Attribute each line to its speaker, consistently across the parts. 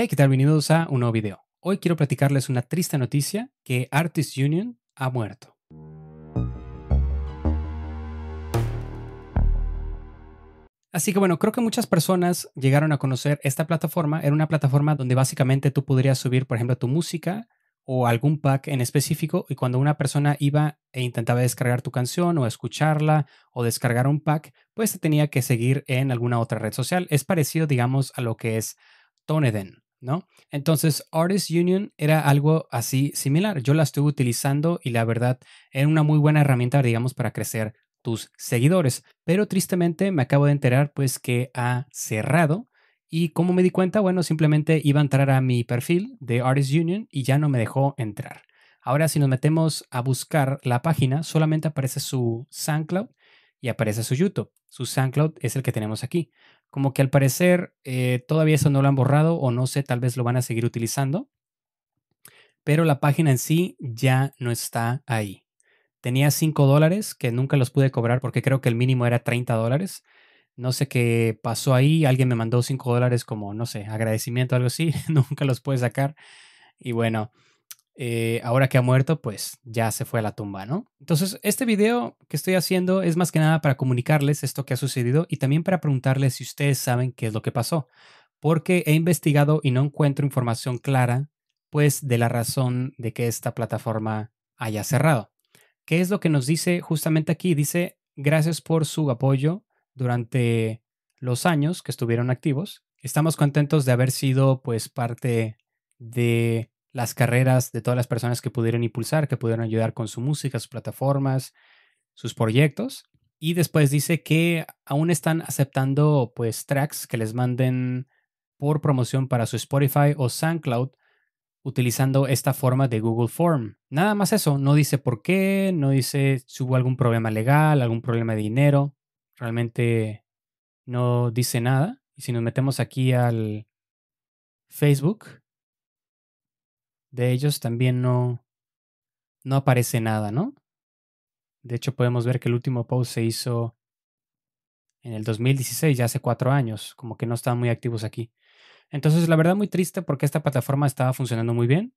Speaker 1: Hey, ¿qué tal? Bienvenidos a un nuevo video. Hoy quiero platicarles una triste noticia que Artist Union ha muerto. Así que bueno, creo que muchas personas llegaron a conocer esta plataforma. Era una plataforma donde básicamente tú podrías subir, por ejemplo, tu música o algún pack en específico y cuando una persona iba e intentaba descargar tu canción o escucharla o descargar un pack, pues te tenía que seguir en alguna otra red social. Es parecido, digamos, a lo que es Toneden. Entonces, Artist Union era algo así similar. Yo la estuve utilizando y la verdad era una muy buena herramienta, digamos, para crecer tus seguidores. Pero tristemente me acabo de enterar pues que ha cerrado. Y como me di cuenta, bueno, simplemente iba a entrar a mi perfil de Artist Union y ya no me dejó entrar. Ahora si nos metemos a buscar la página, solamente aparece su SoundCloud y aparece su YouTube. Su SoundCloud es el que tenemos aquí. Como que al parecer eh, todavía eso no lo han borrado o no sé, tal vez lo van a seguir utilizando. Pero la página en sí ya no está ahí. Tenía 5 dólares que nunca los pude cobrar porque creo que el mínimo era 30 dólares. No sé qué pasó ahí. Alguien me mandó 5 dólares como, no sé, agradecimiento o algo así. nunca los pude sacar. Y bueno, eh, ahora que ha muerto, pues ya se fue a la tumba, ¿no? Entonces, este video que estoy haciendo es más que nada para comunicarles esto que ha sucedido y también para preguntarles si ustedes saben qué es lo que pasó, porque he investigado y no encuentro información clara, pues, de la razón de que esta plataforma haya cerrado. ¿Qué es lo que nos dice justamente aquí? Dice, gracias por su apoyo durante los años que estuvieron activos. Estamos contentos de haber sido, pues, parte de las carreras de todas las personas que pudieron impulsar, que pudieron ayudar con su música, sus plataformas, sus proyectos. Y después dice que aún están aceptando pues tracks que les manden por promoción para su Spotify o SoundCloud utilizando esta forma de Google Form. Nada más eso, no dice por qué, no dice si hubo algún problema legal, algún problema de dinero, realmente no dice nada. Y si nos metemos aquí al Facebook, de ellos también no, no aparece nada, ¿no? De hecho, podemos ver que el último post se hizo en el 2016, ya hace cuatro años, como que no estaban muy activos aquí. Entonces, la verdad, muy triste porque esta plataforma estaba funcionando muy bien.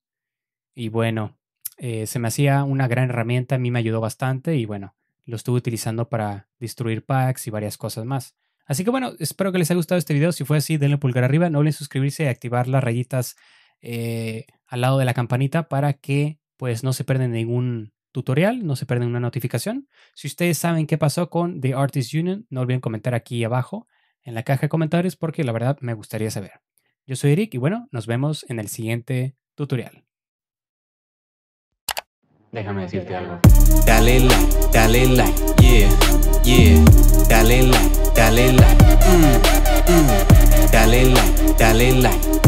Speaker 1: Y bueno, eh, se me hacía una gran herramienta, a mí me ayudó bastante y bueno, lo estuve utilizando para destruir packs y varias cosas más. Así que bueno, espero que les haya gustado este video. Si fue así, denle pulgar arriba, no olviden suscribirse y activar las rayitas eh, al lado de la campanita para que pues no se pierda ningún tutorial, no se pierdan una notificación. Si ustedes saben qué pasó con The Artist Union, no olviden comentar aquí abajo en la caja de comentarios porque la verdad me gustaría saber. Yo soy Eric y bueno, nos vemos en el siguiente tutorial. Déjame decirte algo. Dale like, yeah, yeah. Dale mm, mm.